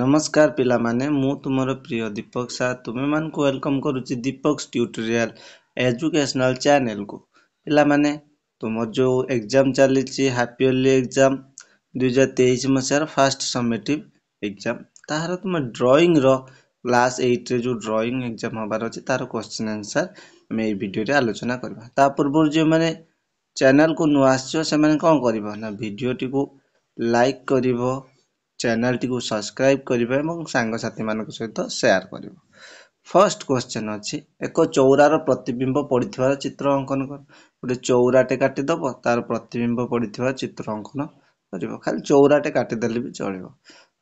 ନମସ୍କାର ପିଲାମାନେ ମୁଁ ତୁମର ପ୍ରିୟ ଦୀପକ ସାର୍ ତୁମେମାନଙ୍କୁ ୱେଲକମ୍ କରୁଛି ଦୀପକ୍ସ ଟ୍ୟୁଟୋରିଆଲ୍ ଏଜୁକେସନାଲ୍ ଚ୍ୟାନେଲକୁ ପିଲାମାନେ ତୁମର ଯେଉଁ ଏକ୍ଜାମ୍ ଚାଲିଛି ହାପି ଇୟର୍ଲି ଏକ୍ଜାମ୍ ଦୁଇହଜାର ତେଇଶ ମସିହାର ଫାର୍ଷ୍ଟ ସମିଟିଭ୍ ଏକ୍ଜାମ୍ ତାହାର ତୁମ ଡ୍ରଇଂର କ୍ଲାସ୍ ଏଇଟ୍ରେ ଯେଉଁ ଡ୍ରଇଂ ଏକ୍ଜାମ୍ ହେବାର ଅଛି ତାର କ୍ୱେଶ୍ଚିନ୍ ଆନ୍ସର୍ ଆମେ ଏଇ ଭିଡ଼ିଓରେ ଆଲୋଚନା କରିବା ତା ପୂର୍ବରୁ ଯେଉଁମାନେ ଚ୍ୟାନେଲକୁ ନୂଆ ଆସିବ ସେମାନେ କ'ଣ କରିବ ନା ଭିଡ଼ିଓଟିକୁ ଲାଇକ୍ କରିବ ଚ୍ୟାନେଲ୍ଟିକୁ ସବସ୍କ୍ରାଇବ୍ କରିବ ଏବଂ ସାଙ୍ଗସାଥିମାନଙ୍କ ସହିତ ସେୟାର କରିବ ଫର୍ଷ୍ଟ କ୍ୱେଶ୍ଚନ୍ ଅଛି ଏକ ଚଉରାର ପ୍ରତିବିମ୍ବ ପଡ଼ିଥିବାର ଚିତ୍ର ଅଙ୍କନ କର ଗୋଟେ ଚଉରାଟେ କାଟିଦେବ ତାର ପ୍ରତିବିମ୍ବ ପଡ଼ିଥିବା ଚିତ୍ର ଅଙ୍କନ କରିବ ଖାଲି ଚଉରାଟେ କାଟିଦେଲେ ବି ଚଳିବ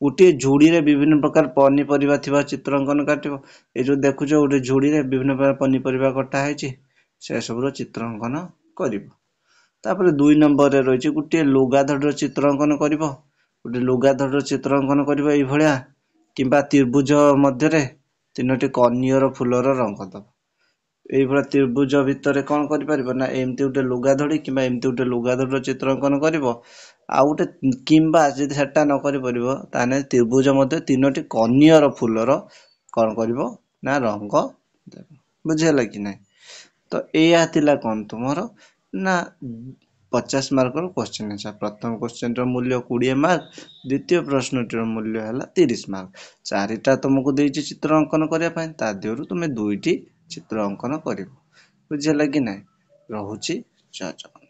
ଗୋଟିଏ ଝୁଡ଼ିରେ ବିଭିନ୍ନ ପ୍ରକାର ପନିପରିବା ଥିବା ଚିତ୍ରାଙ୍କନ କାଟିବ ଏ ଯେଉଁ ଦେଖୁଛ ଗୋଟେ ଝୁଡ଼ିରେ ବିଭିନ୍ନ ପ୍ରକାର ପନିପରିବା କଟା ହେଇଛି ସେସବୁର ଚିତ୍ରାଙ୍କନ କରିବ ତାପରେ ଦୁଇ ନମ୍ବରରେ ରହିଛି ଗୋଟିଏ ଲୁଗାଧଡ଼ିର ଚିତ୍ରାଙ୍କନ କରିବ ଗୋଟେ ଲୁଗାଧର ଚିତ୍ର ଅଙ୍କନ କରିବା ଏଇଭଳିଆ କିମ୍ବା ତ୍ରିଭୁଜ ମଧ୍ୟରେ ତିନୋଟି କନିଅର ଫୁଲର ରଙ୍ଗ ଦେବା ଏଇଭଳିଆ ତ୍ରିଭୁଜ ଭିତରେ କ'ଣ କରିପାରିବ ନା ଏମିତି ଗୋଟେ ଲୁଗା ଧଡ଼ି କିମ୍ବା ଏମିତି ଗୋଟେ ଲୁଗା ଧଡ଼ିର ଚିତ୍ର ଅଙ୍କନ କରିବ ଆଉ ଗୋଟେ କିମ୍ବା ଯଦି ସେଟା ନ କରିପାରିବ ତାହେଲେ ତ୍ରିଭୁଜ ମଧ୍ୟ ତିନୋଟି କନିଅର ଫୁଲର କ'ଣ କରିବ ନା ରଙ୍ଗ ଦେବ ବୁଝି ହେଲା କି ନାହିଁ ତ ଏଇଆ ଥିଲା କ'ଣ ତୁମର ନା ପଚାଶ ମାର୍କର କୋଶ୍ଚିନ୍ ଆସିଲା ପ୍ରଥମ କୋଶ୍ଚିନ୍ର ମୂଲ୍ୟ କୋଡ଼ିଏ ମାର୍କ ଦ୍ୱିତୀୟ ପ୍ରଶ୍ନଟିର ମୂଲ୍ୟ ହେଲା ତିରିଶ ମାର୍କ ଚାରିଟା ତୁମକୁ ଦେଇଛି ଚିତ୍ର ଅଙ୍କନ କରିବା ପାଇଁ ତା ଦେହରୁ ତୁମେ ଦୁଇଟି ଚିତ୍ର ଅଙ୍କନ କରିବ ବୁଝିହେଲା କି ନାହିଁ ରହୁଛି ଜୟ ଜଗନ୍ନାଥ